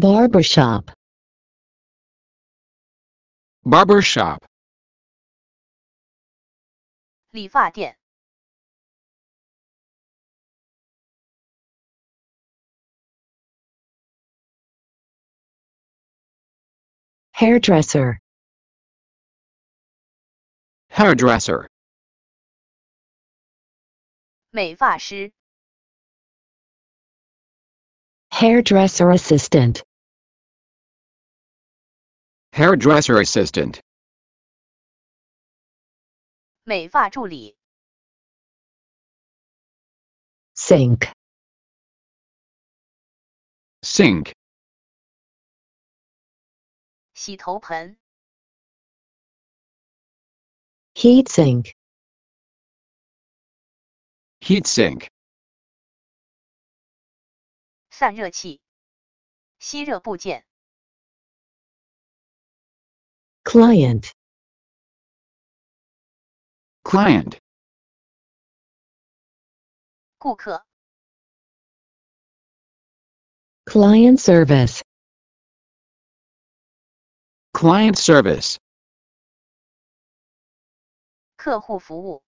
Barbershop Barbershop 理发店 Hairdresser Hairdresser 美发师 Hairdresser assistant Hairdresser assistant. 美发助理。Sink. Sink. Sink. Heat sink. Heat sink. 散热器。吸热部件。client client 顾客 client service client service 客户服务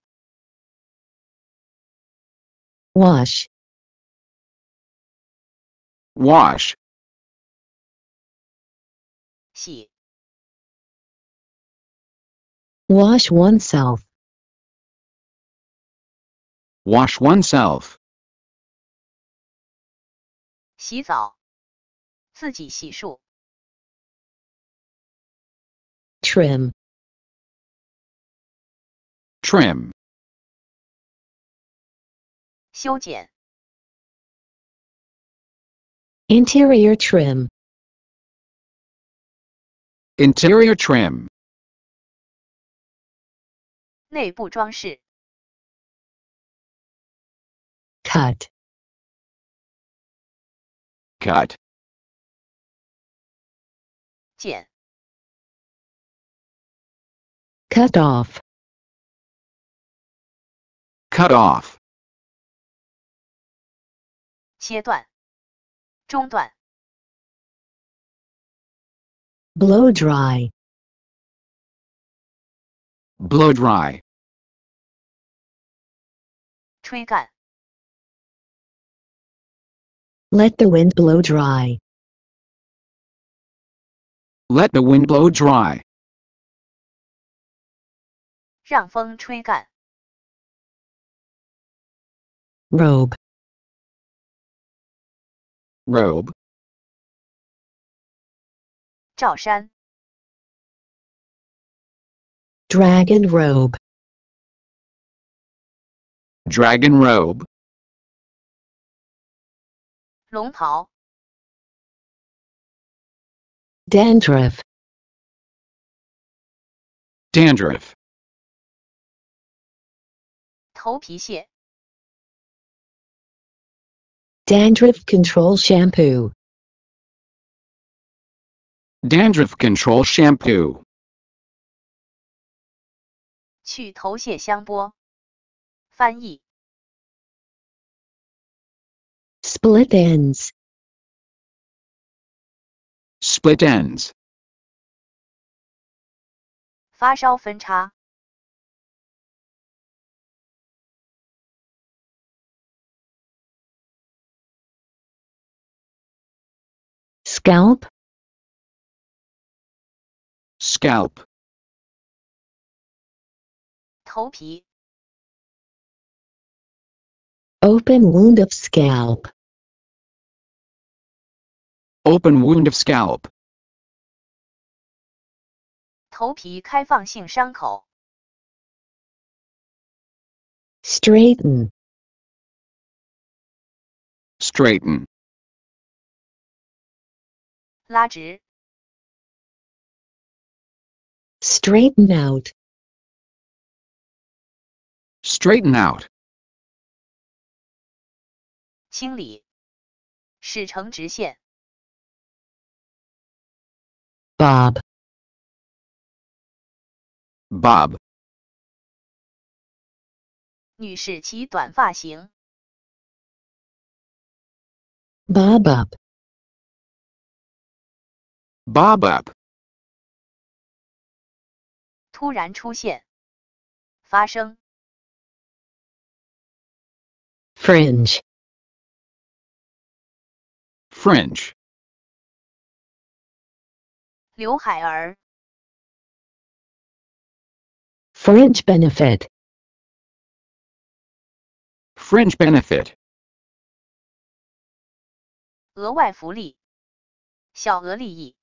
wash wash 洗 Wash oneself. Wash oneself. 洗澡，自己洗漱。Trim. Trim. 修剪。Interior trim. Interior trim. 内部装饰。cut cut 剪 cut off cut off 切断中断 blow dry blow dry 吹干。Let the wind blow dry. Let the wind blow dry. 让风吹干。Robe. Robe. 罩衫。Dragon robe. Dragon robe. 龙袍 dandruff, dandruff, 头皮屑 dandruff control shampoo, dandruff control shampoo, 去头屑香波。翻译 Split ends. Split ends. 发烧分叉。Scalp. Scalp. 头皮。Open wound of scalp. Open wound of scalp. 头皮开放性伤口。Straighten. Straighten. Straighten out. Straighten out. 清理，使成直线。Bob，Bob，女士其短发型。Bob up，Bob up，突然出现，发生。Fringe。French. 刘海儿 French benefit. French benefit. 额外福利，小额利益。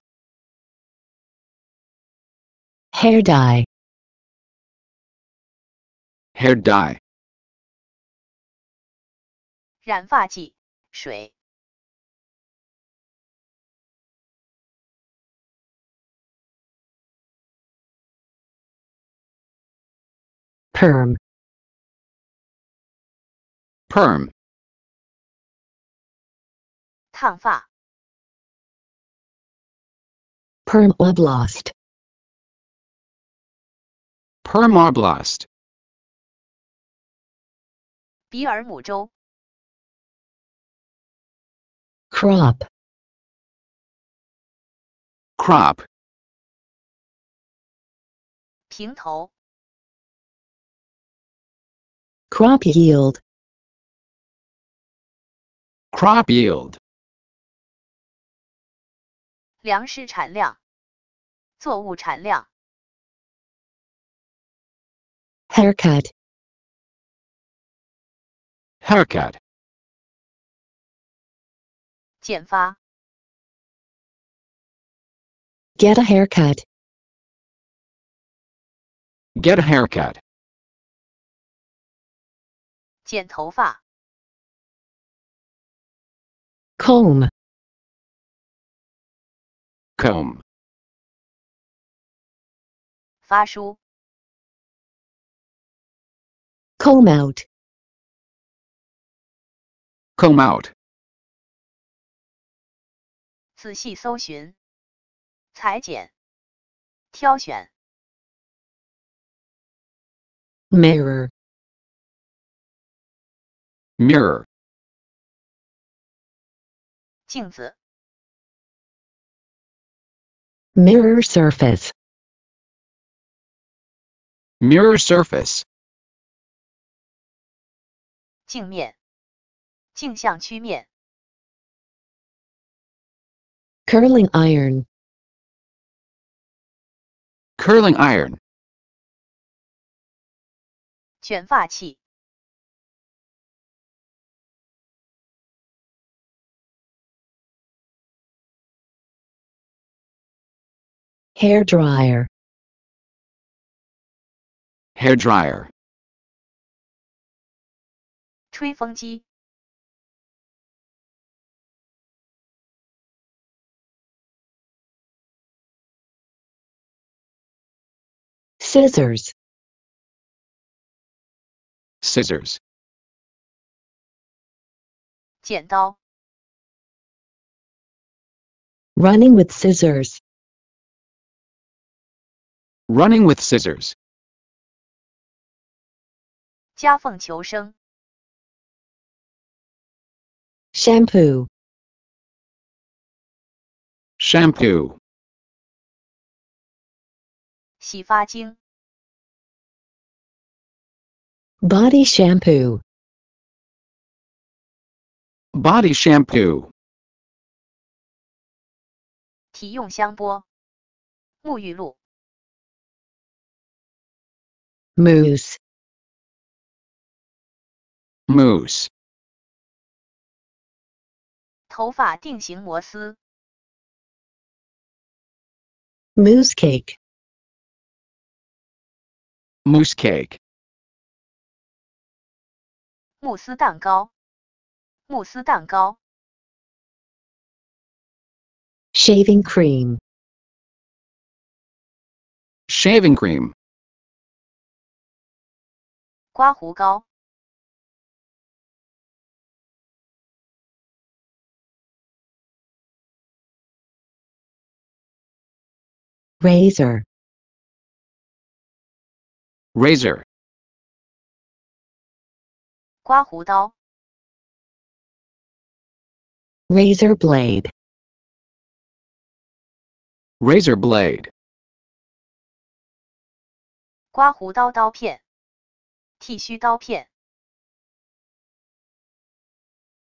Hair dye. Hair dye. 染发剂，水。Perm Perm 烫发 Perm Oblast Perm Oblast 比尔姆州 Crop Crop 平头 Crop yield. Crop yield. 粮食产量，作物产量。Haircut. Haircut. get a haircut. Get a haircut. 剪头发。comb comb 发梳。comb out comb out 仔细搜寻、裁剪、挑选。mirror mirror 镜子 mirror surface mirror surface 镜面镜像曲面 curling iron curling iron 卷发器 hair dryer hair dryer 吹风机 scissors scissors 剪刀 running with scissors Running with scissors. 夹缝求生。Shampoo. Shampoo. Shampoo. 洗发精. Body shampoo. Body shampoo. 体用香波。沐浴露。moose moose 头发定型摩丝 moose cake moose cake 慕斯蛋糕慕斯蛋糕 shaving cream shaving cream 刮胡膏。Razor。Razor。刮胡刀。Razor blade。Razor blade。刮胡刀刀片。剃须刀片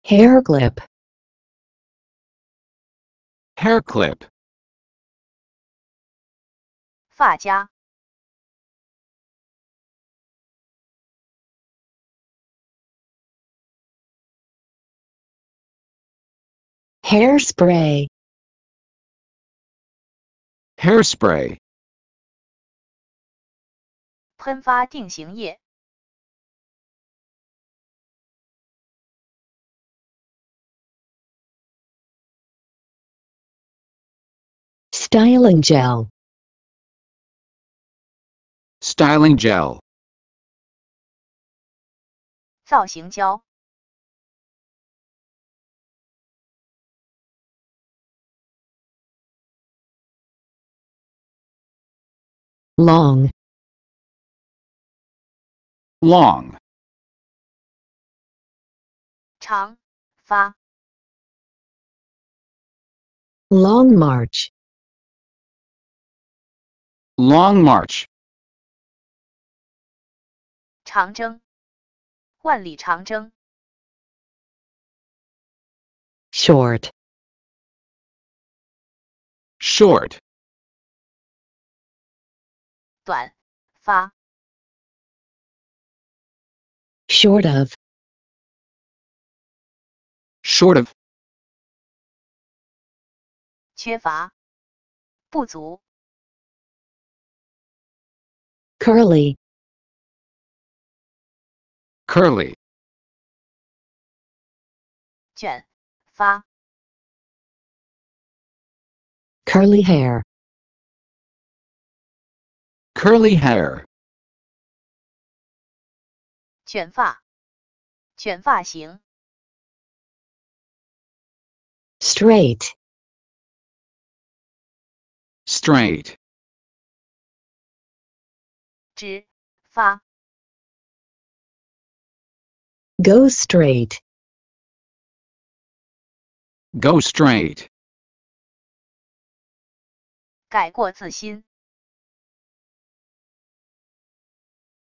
hair clip hair clip 发夹 hairspray hairspray 喷发定型液 Styling gel. Styling gel. 造型胶。long long 长发 long march Long March. 长征，万里长征。Short. Short. Short of. Short of. 缺乏，不足。curly curly 卷发 curly hair curly hair 卷发卷发型 straight straight 直发。Go straight. Go straight. 改过自新。